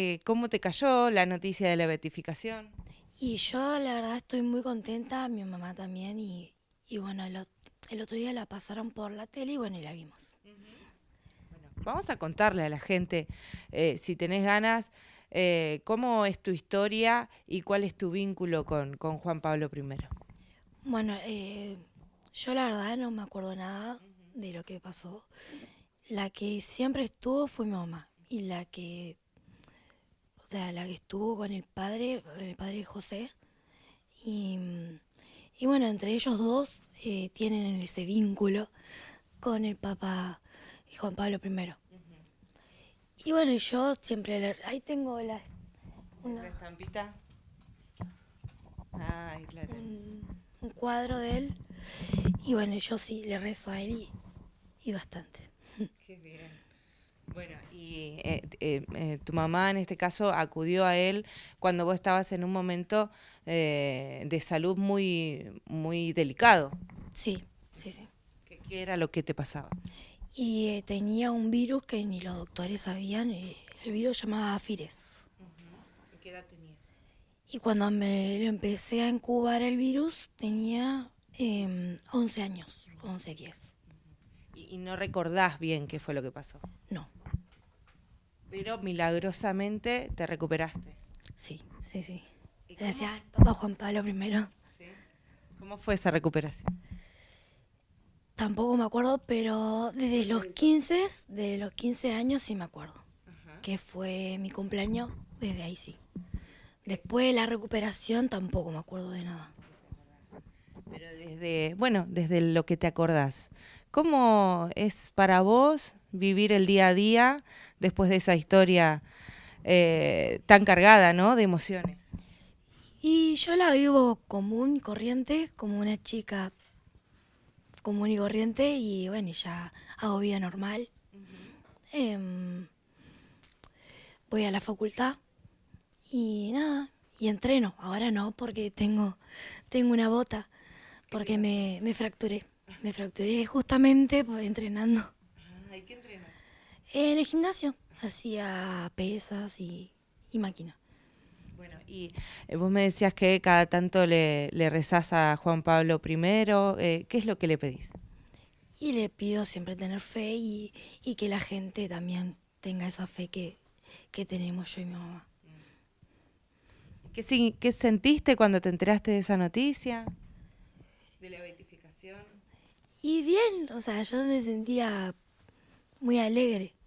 Eh, ¿cómo te cayó la noticia de la beatificación? Y yo la verdad estoy muy contenta, mi mamá también, y, bueno, el, otro día la pasaron por la tele y bueno, y la vimos. vamos a contarle a la gente, eh, si tenés ganas, eh, cómo es tu historia y cuál es tu vínculo con, Juan Pablo I. Bueno, yo la verdad no me acuerdo nada de lo que pasó. La que siempre estuvo fue mi mamá y la que o sea, la que estuvo con el padre, el padre José. Y, bueno, entre ellos dos eh, tienen ese vínculo con el Papa Juan Pablo I. Y bueno, yo siempre, le, ahí tengo la... Una, estampita? ahí la un, cuadro de él. Y bueno, yo sí le rezo a él y, y bastante. Qué bien. Bueno, y eh, eh, eh, tu mamá en este caso acudió a él cuando vos estabas en un momento de salud muy, muy delicado. Sí, sí, sí. ¿Qué, era lo que te pasaba? Y tenía un virus que ni los doctores sabían, el virus llamaba Fires. ¿Qué edad tenías? Y cuando me lo empecé a incubar el virus tenía 11 em, años, 11, 10. ¿Y no recordás bien qué fue lo que pasó? No. Pero milagrosamente te recuperaste. Sí, sí, sí. Gracias papá Juan Pablo primero. ¿Sí? ¿Cómo fue esa recuperación? Tampoco me acuerdo, pero desde los 15, de los 15 años sí me acuerdo. Que fue mi cumpleaños, desde ahí sí. Después de la recuperación tampoco me acuerdo de nada. Pero desde, bueno, desde lo que te acordás, ¿Cómo es para vos vivir el día a día después de esa historia eh, tan cargada, De emociones. Y yo la vivo común y corriente, como una chica común y corriente, y bueno, ya hago vida normal. Em, voy a la facultad y nada, y entreno. Ahora no, porque tengo, tengo una bota, porque me fracturé. Me fracturé justamente pues, entrenando. Hay ah, qué entrenas? En el gimnasio. Hacía pesas y, y máquina. Bueno, y eh, vos me decías que cada tanto le, rezas rezás a Juan Pablo I. Eh, ¿Qué es lo que le pedís? Y le pido siempre tener fe y, que la gente también tenga esa fe que, tenemos yo y mi mamá. ¿Qué, sentiste cuando te enteraste de esa noticia? De la y bien, o sea, yo me sentía muy alegre.